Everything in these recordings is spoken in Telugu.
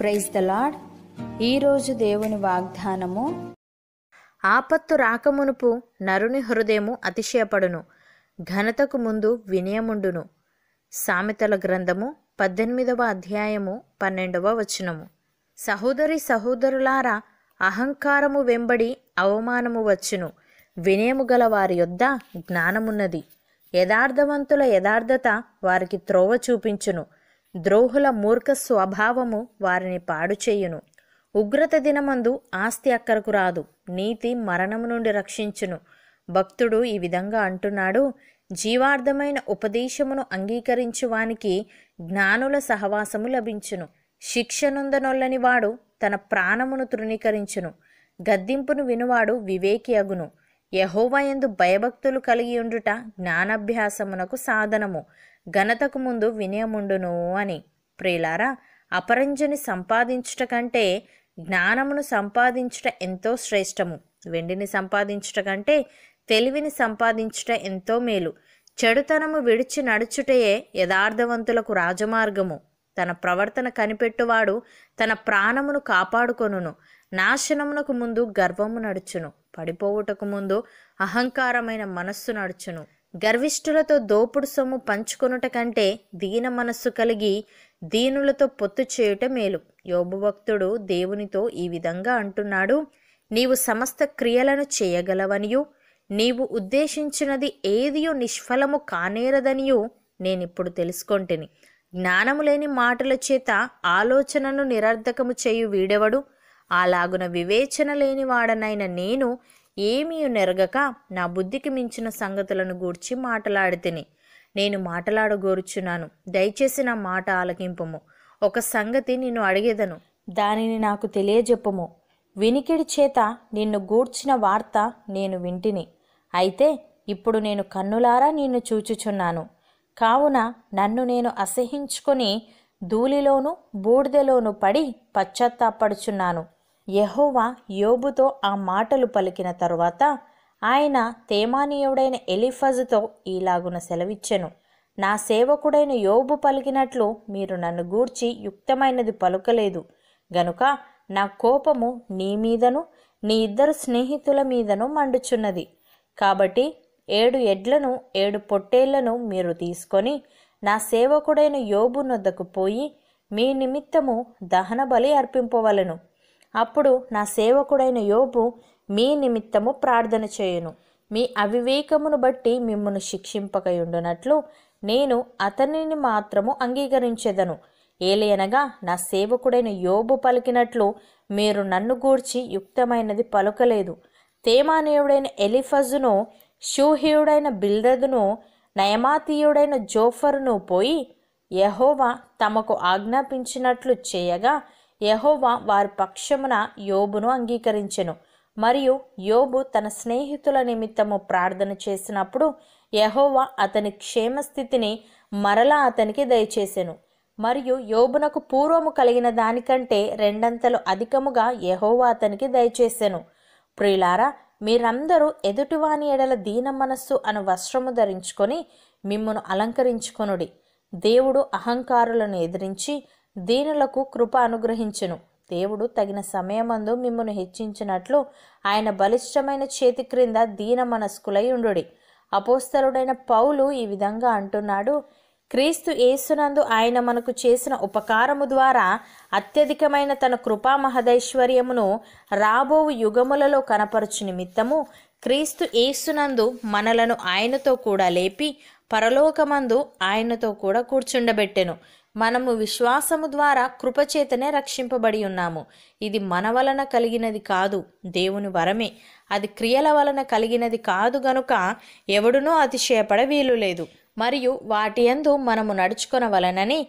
ప్రైజ్ ద లాడ్ ఈరోజు దేవుని వాగ్దానము ఆపత్తు రాకమునుపు నరుని హృదయము అతిశయపడును ఘనతకు ముందు వినయముండును సామెతల గ్రంథము పద్దెనిమిదవ అధ్యాయము పన్నెండవ వచనము సహోదరి సహోదరులారా అహంకారము వెంబడి అవమానము వచ్చును వినయము గల వారి యొద్ద జ్ఞానమున్నది యథార్థవంతుల యథార్థత వారికి త్రోవ చూపించును ద్రోహుల మూర్ఖ స్వభావము వారిని పాడుచేయును ఉగ్రత దినమందు ఆస్తి అక్కరకు రాదు నీతి మరణము నుండి రక్షించును భక్తుడు ఈ విధంగా అంటున్నాడు జీవార్థమైన ఉపదేశమును అంగీకరించువానికి జ్ఞానుల సహవాసము లభించును శిక్షనుందనొల్లని వాడు తన ప్రాణమును తృణీకరించును గద్దింపును వినువాడు వివేకి అగును యహోవయందు భయభక్తులు కలిగి ఉండుట జ్ఞానాభ్యాసమునకు సాధనము ఘనతకు ముందు వినయముండును అని ప్రియులారా అపరంజని సంపాదించుట కంటే జ్ఞానమును సంపాదించుట ఎంతో శ్రేష్టము వెండిని సంపాదించుట కంటే తెలివిని సంపాదించుట ఎంతో మేలు చెడుతనము విడిచి నడుచుటయే యథార్థవంతులకు రాజమార్గము తన ప్రవర్తన కనిపెట్టువాడు తన ప్రాణమును కాపాడుకొనును నాశనమునకు ముందు గర్వము నడుచును పడిపోవుటకు ముందు అహంకారమైన మనస్సు నడుచును గర్విష్ఠులతో దోపుడు సొమ్ము పంచుకొనుట కంటే దీన మనస్సు కలిగి దీనులతో పొత్తు చేయుట మేలు యోగభక్తుడు దేవునితో ఈ విధంగా అంటున్నాడు నీవు సమస్త క్రియలను చేయగలవనియు నీవు ఉద్దేశించినది ఏదియో నిష్ఫలము కానేరదనియు నేనిప్పుడు తెలుసుకొంటిని జ్ఞానము లేని మాటల చేత ఆలోచనను నిరర్ధకము చేయు వీడెవడు అలాగున వివేచన లేనివాడనైన నేను ఏమీ నెరగక నా బుద్ధికి మించిన సంగతులను గూర్చి మాట్లాడితిని నేను మాట్లాడగోరుచున్నాను దయచేసి నా మాట ఆలకింపము ఒక సంగతి నిన్ను అడిగేదను దానిని నాకు తెలియజెప్పము వినికిడి చేత నిన్ను గూడ్చిన వార్త నేను వింటిని అయితే ఇప్పుడు నేను కన్నులారా నిన్ను చూచుచున్నాను కావున నన్ను నేను అసహించుకొని ధూళిలోను బూడిదెలోను పడి పశ్చాత్తాపడుచున్నాను యహోవా యోబుతో ఆ మాటలు పలికిన తరువాత ఆయన తేమానీయుడైన ఎలిఫజ్తో ఈలాగున సెలవిచ్చెను నా సేవకుడైన యోబు పలికినట్లు మీరు నన్ను గూర్చి యుక్తమైనది పలుకలేదు గనుక నా కోపము నీ మీదను నీ ఇద్దరు స్నేహితుల మీదను మండుచున్నది కాబట్టి ఏడు ఎడ్లను ఏడు పొట్టేళ్లను మీరు తీసుకొని నా సేవకుడైన యోబు నొద్దకు పోయి మీ నిమిత్తము దహన బలి అర్పింపవలను అప్పుడు నా సేవకుడైన యోబు మీ నిమిత్తము ప్రార్థన చేయను మీ అవివేకమును బట్టి మిమ్మను శిక్షింపకయుండునట్లు నేను అతనిని మాత్రము అంగీకరించెదను ఏలయనగా నా సేవకుడైన యోబు పలికినట్లు మీరు నన్ను గూర్చి యుక్తమైనది పలుకలేదు తేమానీయుడైన ఎలిఫజును షూహీయుడైన బిల్దదును నయమాతీయుడైన జోఫరును పోయి యహోవా తమకు ఆజ్ఞాపించినట్లు చేయగా యహోవా వారి పక్షమున యోబును అంగీకరించెను మరియు యోబు తన స్నేహితుల నిమిత్తము ప్రార్థన చేసినప్పుడు యహోవా అతని క్షేమస్థితిని మరలా అతనికి దయచేసెను మరియు యోబునకు పూర్వము కలిగిన దానికంటే రెండంతలు అధికముగా యహోవా అతనికి దయచేసెను ప్రియులారా మీరందరూ ఎదుటివాని ఎడల దీన మనస్సు అను వస్త్రము ధరించుకొని మిమ్మను అలంకరించుకొనుడి దేవుడు అహంకారులను ఎదిరించి దీనులకు కృప అనుగ్రహించును దేవుడు తగిన సమయమందు మిమ్మను హెచ్చించినట్లు ఆయన బలిష్టమైన చేతి క్రింద దీన మనస్కులై ఉండు అపోస్తలుడైన పౌలు ఈ విధంగా అంటున్నాడు క్రీస్తు యేసునందు ఆయన మనకు చేసిన ఉపకారము ద్వారా అత్యధికమైన తన కృపా మహదైశ్వర్యమును రాబో యుగములలో కనపరచు నిమిత్తము క్రీస్తు యేసునందు మనలను ఆయనతో కూడా లేపి పరలోకమందు ఆయనతో కూడా కూర్చుండబెట్టెను మనము విశ్వాసము ద్వారా కృపచేతనే రక్షింపబడి ఉన్నాము ఇది మన వలన కలిగినది కాదు దేవుని వరమే అది క్రియల వలన కలిగినది కాదు గనుక ఎవడునూ అతిశయపడ వీలు లేదు మరియు వాటి యందు మనము నడుచుకొనవలనని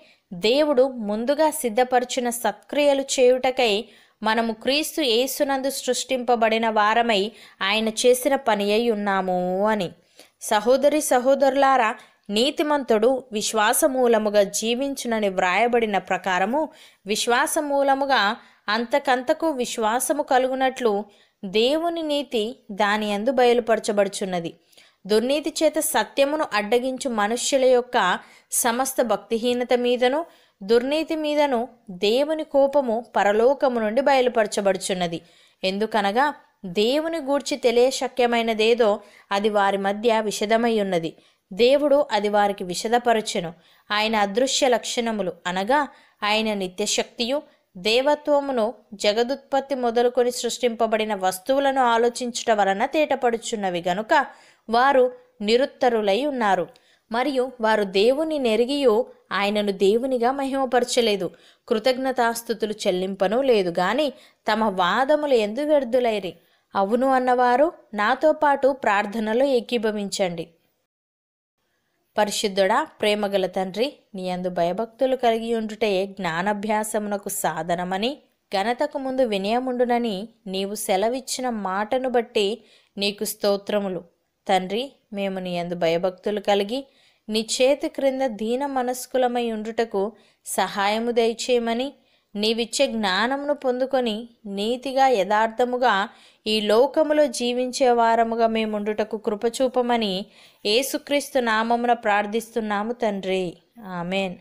దేవుడు ముందుగా సిద్ధపరిచిన సత్క్రియలు చేయుటకై మనము క్రీస్తు యేసునందు సృష్టింపబడిన వారమై ఆయన చేసిన పని అయి ఉన్నాము అని సహోదరి సహోదరులారా నీతిమంతుడు విశ్వాసమూలముగా జీవించునని వ్రాయబడిన ప్రకారము విశ్వాసమూలముగా అంతకంతకు విశ్వాసము కలుగునట్లు దేవుని నీతి దాని అందు బయలుపరచబడుచున్నది దుర్నీతి చేత సత్యమును అడ్డగించు మనుష్యుల యొక్క సమస్త భక్తిహీనత మీదను దుర్నీతి మీదను దేవుని కోపము పరలోకము నుండి బయలుపరచబడుచున్నది ఎందుకనగా దేవుని గూర్చి తెలియశక్యమైనదేదో అది వారి మధ్య విషదమై ఉన్నది దేవుడు అది వారికి విషదపరచెను ఆయన అదృశ్య లక్షణములు అనగా ఆయన నిత్యశక్తియు దేవత్వమును జగదుత్పత్తి మొదలుకొని సృష్టింపబడిన వస్తువులను ఆలోచించుట వలన తేటపడుచున్నవి గనుక వారు నిరుత్తరులై ఉన్నారు మరియు వారు దేవుని నెరిగియు ఆయనను దేవునిగా మహిమపరచలేదు కృతజ్ఞతాస్థుతులు చెల్లింపను లేదు గాని తమ వాదములు ఎందు వ్యర్థులైరి అవును అన్నవారు నాతో పాటు ప్రార్థనలో ఏకీభవించండి పరిశుద్ధుడా ప్రేమగల తండ్రి నీ అందు భయభక్తులు కలిగి ఉండుటే జ్ఞానాభ్యాసమునకు సాధనమని ఘనతకు ముందు వినయముండునని నీవు సెలవిచ్చిన మాటను బట్టి నీకు స్తోత్రములు తండ్రి మేము నీ అందు భయభక్తులు కలిగి నీ చేతి క్రింద దీన మనస్కులమై ఉండుటకు సహాయము దయచేయమని నీవిచ్చే జ్ఞానమును పొందుకొని నీతిగా యథార్థముగా ఈ లోకములో జీవించే వారముగా మేముండుటకు కృపచూపమని ఏసుక్రీస్తు నామమున ప్రార్థిస్తున్నాము తండ్రి ఆమెన్